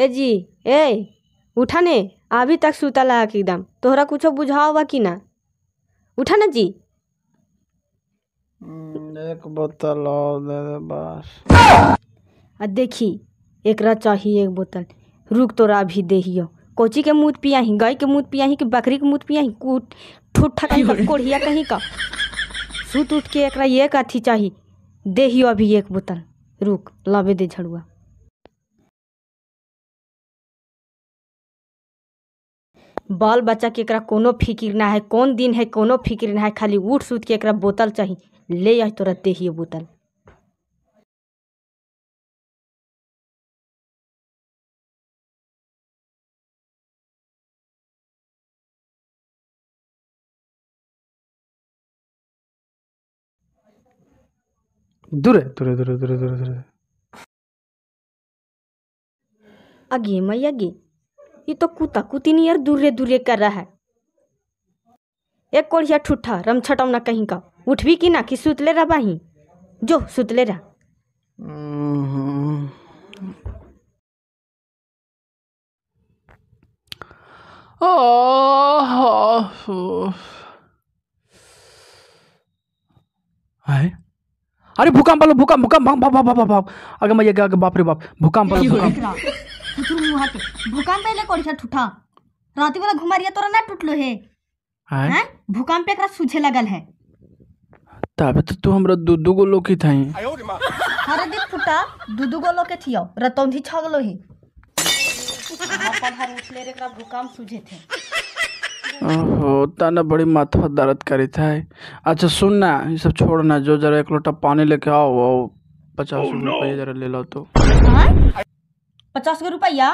ए जी ए उठा ने अभी तक के एकदम तोहरा कुछ बुझाओ बा कि ना उठा ना जी हम्म, एक बोतल और दे दे बस आ देखी एकरा चाहिए एक बोतल रुक तोरा अभी देहियो कोची के मूत ही गाय के मूत ही कि बकरी के मूत ही कूट ठूठा कहीं का कोढ़िया कहीं का सूत उठ के एक एक अथी चाहिए देहियो अभी एक बोतल रुक लावे दे झड़ुआ बाल बच्चाके एकरा कोनो फिक्र ना है कौन दिन है कोनो फिक्र ना है खाली उठ सूत के एकरा बोतल चाहिए ले आई तोरा देहिए बोतल दूर दूर दूर दूर दूर दूर अगे मैया अगे ये तो कुत्ता कुत्ती नहीं यार दूरे दूरे कर रहा है एक कोड़िया ठूठा रम छटौना कहीं का उठवी कि ना कि सुतले रह बाही जो सुतले रह अरे भूकंप भूकंप भूकंप भूकंप भूकंप भूकंप भूकंप भूकंप भूकंप भूकंप बाप रे भूकंप भूकंप भूकंप उधर मुहाते भूकंप पहले कोड़ी था ठुठा राती वाला घुमारिया तोरा ना टूटलो है हां हाँ? भूकंप पे एकरा सूझे लगल है तबे तो तू हमरा दुदु दू गो लोकी थाई अरे दिन फुटा दुदु दू गो लोके थियो रतौंधी छगलो ही अपन उठले रे एकरा भूकंप सूझे थे ओहो ताना बड़ी माथा दर्द करी था अच्छा सुन ना ये सब छोड़ ना जो जरा एक लोटा पानी लेके आओ पचास oh, रुपये जरा ले लो तो पचास गो रुपया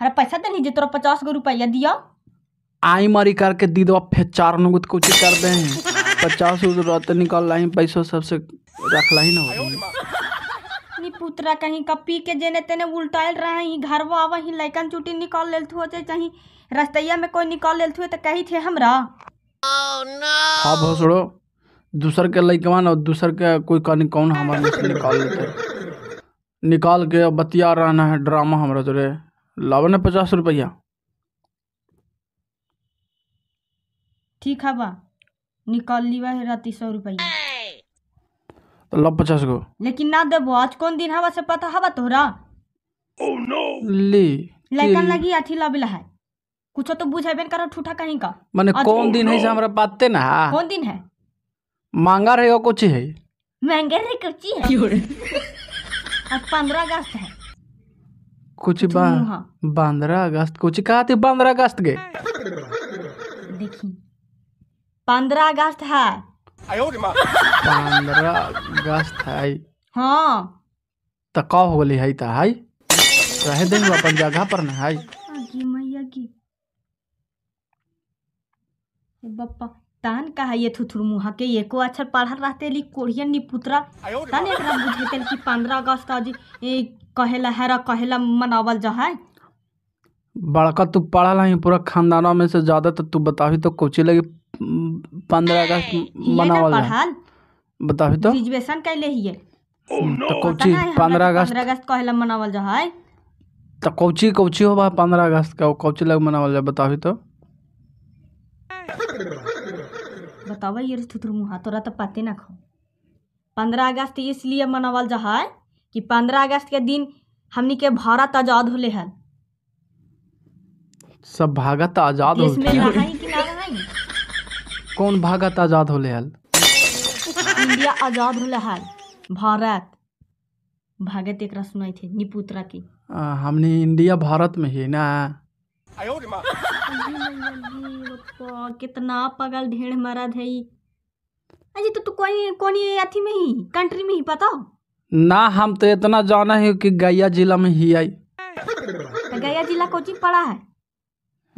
अरे पैसा दे लीजिए तोरा पचास गो रुपया दिया आई मारी करके दी दो फिर चार नुगत कुछ कर दे पचास रुपया तो निकाल लाई पैसा सबसे रख लाई ना पुत्रा कहीं का पी के जेने तेने उल्टाइल रहा ही घर वो आवा ही लैकन चुटी निकाल ले थू चाहे कहीं रस्तैया में कोई निकाल लेल थू तो कही थे हमरा oh, no. हाँ भोसड़ो दूसर के लैकवा और दूसर के कोई कहीं कौन हमारे निकाल लेते निकाल के बतिया रहना है ड्रामा हमारा तुरे रे ने पचास रुपया ठीक है बा निकाल लीवा है राती सौ रुपया तो लब पचास को लेकिन ना देबो आज कौन दिन हवा से पता हवा तोहरा ओह oh नो ली लेकिन लगी अथी लबिला है कुछ तो बुझेबे करो ठूठा कहीं का माने कौन दिन है से हमरा पाते ना कौन दिन है मांगा रहे हो कुछ है मांगा रहे कुछ है पंद्रह अगस्त है कुछ बा पंद्रह अगस्त कुछ कहा थे पंद्रह अगस्त के देखी पंद्रह अगस्त है पंद्रह अगस्त है हाँ तो का हो गई है तो है रह देंगे अपन जगह पर ना है बप्पा तान कहा है ये थुथुरमुहा के एको अच्छा पढ़ल रहते ली कोरियन निपुतरा तान एक बुझे बुझेते कि पंद्रह अगस्त का जी कहेला हैरा कहेला मनावल जा है बड़का तू पढ़ल है पूरा खानदानों में से ज़्यादा तो तू बताबी तो कोची लगी पंद्रह अगस्त मनावल बता बताबी तो रिजर्वेशन कैले हिए oh, तो कोची पंद्रह तो अगस्त पंद्रह अगस्त कहेला मनावल जा है तो कोची कोची होबा पंद्रह अगस्त का कोची लग मनावल जा बताबी तो तब ये थुथुरमुहा तोरा तो पते ना खो पंद्रह अगस्त इसलिए मनावल जा है कि पंद्रह अगस्त के दिन हमने के भारत आजाद होले हल सब भागत आजाद हो कौन भागत आजाद होले हल इंडिया आजाद होले हल भारत भागत एक सुनाई थे निपुत्रा की हमने इंडिया भारत में ही ना कितना पगल ढेर मरद है अजी तो तू कोई कोनी अथी में ही कंट्री में ही पता हो ना हम तो इतना जाना है कि गया जिला में ही आई तो गया जिला कोची पड़ा है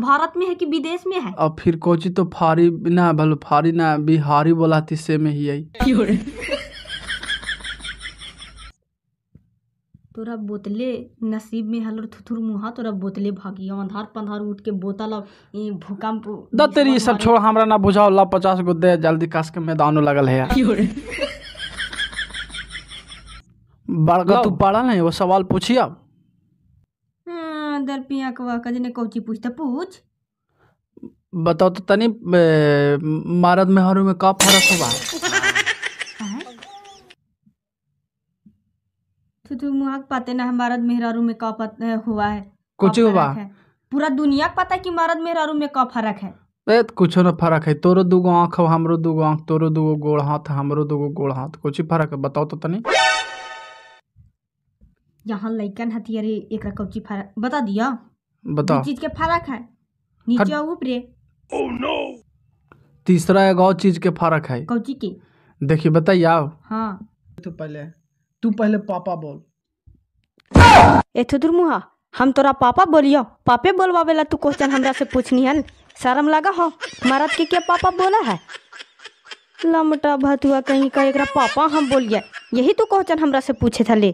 भारत में है कि विदेश में है और फिर कोची तो फारी ना भलो फारी ना बिहारी बोला से में ही आई तोरा बोतले नसीब में हलर थुथुर मुहा तोरा बोतले भागी अंधार पंधार उठ के बोतल भूकंप द तेरी सब छोड़ हमरा ना बुझाओ ला पचास गो दे जल्दी कास के मैदानो लगल है बड़का तू पढ़ल नहीं वो सवाल पूछी अब अंदर हाँ, पिया कवा कजने कौची पूछता पूछ बताओ तो तनी मारद में हरू में का फरक होगा थुथुमुहाक तो पता ना हमारद मेहरारू में का हुआ है कुछ हुआ पूरा दुनिया को पता है कि मरद मेहरारू में का फर्क है ए कुछो ना फर्क है तोरो दूगो आँख हो हमरो गो आँख तोरो दू गो गोड़ हाथ हमरो गो गोड़ हाथ कुछ ही फर्क है बताओ तो तनी यहाँ लैकन हथी अरे एक कौची फर्क बता दिया बताओ चीज के फर्क है नीचे और ऊपरे ओह oh नो तीसरा एक और चीज के फर्क है कौची की देखिए बताइए आओ हाँ तो पहले तू पहले पापा बोल ए थुदुर मुहा हम तोरा पापा बोलियो पापे बोलवावे ला तू क्वेश्चन हमरा से पूछनी है शर्म लगा हो महाराज के क्या पापा बोला है लमटा भतुआ कहीं का एकरा पापा हम बोलिए यही तू क्वेश्चन हमरा से पूछे था ले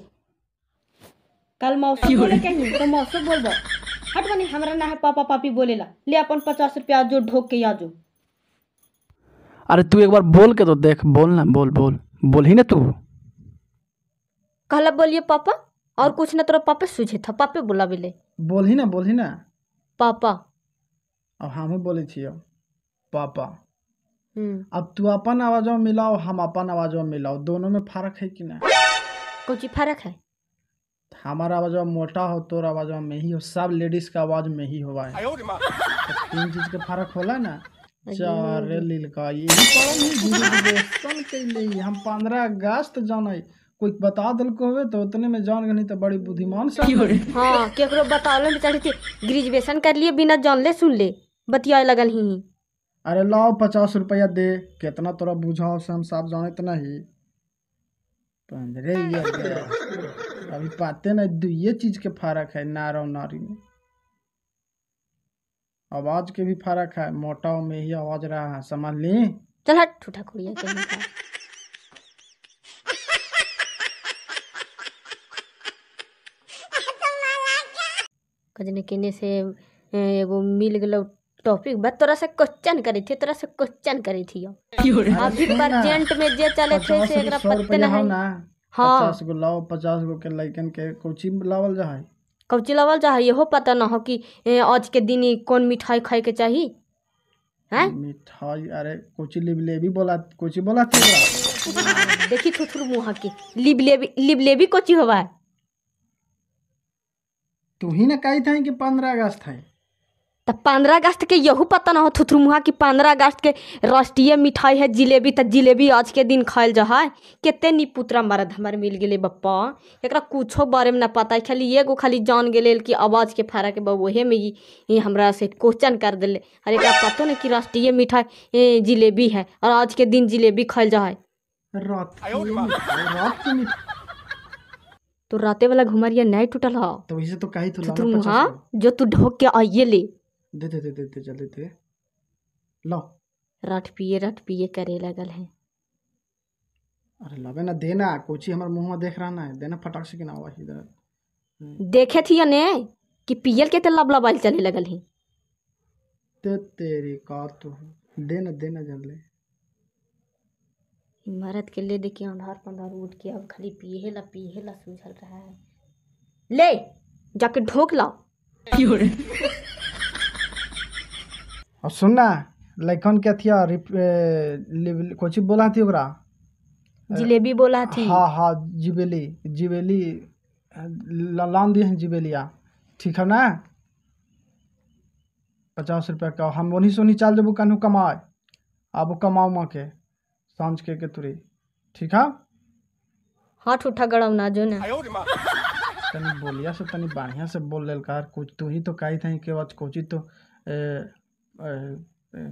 कल मौसम बोले कहीं तो मौसम बोलबो हट बनी हमरा ना है पापा पापी बोलेला ले अपन पचास रुपया जो ढोक के आजो अरे तू एक बार बोल के तो देख बोल ना बोल बोल बोल ही ना तू कहला बोलिए पापा और कुछ ना तोरा पापा सूझे था पापे बोला बिले बोल ही ना बोल ही ना पापा अब हम ही बोले छियो पापा हम्म। अब तू अपन आवाज में मिलाओ हम अपन आवाज में मिलाओ दोनों में फर्क है कि ना कुछ फर्क है हमारा आवाज मोटा हो तो आवाज में ही हो सब लेडीज का आवाज में ही हुआ है तो तीन चीज के फर्क होला ना चार लील का यही हम पंद्रह अगस्त जाना कोई बता दल को हुए तो उतने में जान गई तो बड़ी बुद्धिमान सा हाँ केकरो बतावल बेचारी थी ग्रेजुएशन कर लिए बिना जान ले सुन ले बतिया लगल ही अरे लाओ पचास रुपया दे कितना तोरा बुझाओ से हम साफ जाने इतना ही पंद्रह अभी पाते ना दो ये चीज के फर्क है नारा नारी में आवाज के भी फर्क है मोटाव में ही आवाज रहा है समझ ली चल हट ठूठा कुड़िया कजन केने से एगो मिल गलो टॉपिक बात तोरा से क्वेश्चन करे थी तोरा से क्वेश्चन करे थी अभी प्रेजेंट में जे चले थे से एकरा पत्ते ना है हां 50 गो लाओ 50 गो के लइकन के कोची लावल जा है कोची लावल जा है यहो पता ना हो कि आज के दिन कौन मिठाई खाए के चाहिए हैं मिठाई अरे कोची लिबले भी बोला कोची बोला थी देखी थुथुर मुहा के लिबले भी लिबले भी कोची होवा है तू तो ही ना कही था कि पंद्रह अगस्त है तो पंद्रह अगस्त के यहू पता ना हो थुथुमुहा कि पंद्रह अगस्त के राष्ट्रीय मिठाई है जिलेबी तो जिलेबी आज के दिन खायल जा है कितने निपुतरा मरद हमारे मिल गए बप्पा एक कुछ बारे में ना पता है खाली एगो खाली जान गए कि आवाज़ के फरक बा वह में ही हमरा से क्वेश्चन कर दिले और एक पतो ना कि राष्ट्रीय मिठाई जिलेबी है और आज के दिन जिलेबी खायल जा है रात तो राते वाला घुमर या नहीं टूटल हा तो वैसे तो काहे तो लाना तो हां जो तू ढोक के आइए ले दे दे दे दे दे चल दे लो रट पिए रट पिए करे लगल है अरे लबे ना देना कोची हमर मुंह में देख रहा ना देना फटाक से के ना वही इधर देखे थी ने कि पीएल के तलब लबाल चले लगल है ते तेरी का तो देना देना जल्दी मरद के ले देखिए अंधार पंधार उठ के अब खाली पिए ला पिए ला सूझल रहा है ले जाके ढोक लाओ और सुनना लैकन क्या थिया कोची बोला थी ओकरा जिलेबी बोला थी हाँ हाँ जिबेली जिबेली लान दिए हैं जिबेलिया ठीक है ना पचास रुपया का हम वही सोनी चाल जब कन्हू कमाए अब कमाओ माँ के सांझ के के तुरी ठीक है हाँ? हाथ उठा गड़म ना जो ना तनी बोलिया से तनी बढ़िया से बोल लेल कार कुछ तू ही तो कही थी के आज कोची तो ए, ए, ए,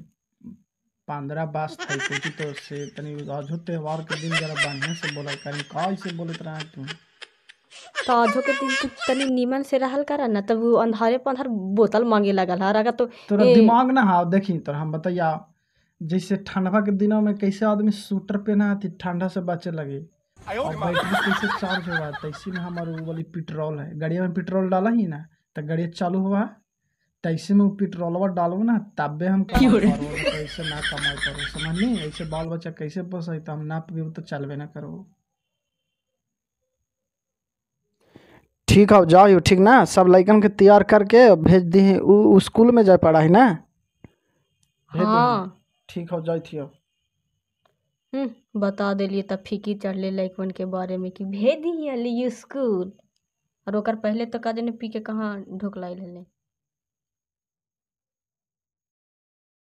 पंद्रह बास थी कोची तो से तनी आज त्यौहार के दिन जरा बढ़िया से बोला कर कई से बोलत रहा तू तो आजो के दिन तू तनी नीमन से रहल कर ना तब अंधारे पंधर बोतल मांगे लगल हर हाँ। अगर तो तोरा दिमाग ना हाव देखी तोरा हम बताइया जैसे ठंडा के दिनों में कैसे आदमी स्वेटर पहना है तो ठंडा से बचे लगे और बैटरी कैसे चार्ज हुआ तो इसी में हमारे वो वाली पेट्रोल है गाड़िया में पेट्रोल डाला ही ना तो गाड़िया चालू हुआ तो ऐसे में वो पेट्रोलवा डालो ना तब हम कैसे ना कमाई करो समझ नहीं ऐसे बाल बच्चा कैसे पोसे तो हम ना पीबू तो चलबे ना करो ठीक हो जाओ यू ठीक ना सब लड़कन के तैयार करके भेज दी स्कूल में जाए पढ़ाई ना हाँ ठीक हो जाई हम्म बता दिलिये तब फीकी चढ़ले लइकवन के बारे में कि भेज दी अली स्कूल और पहले तो कहा जाने पी के कहाँ ढोकलाइल हले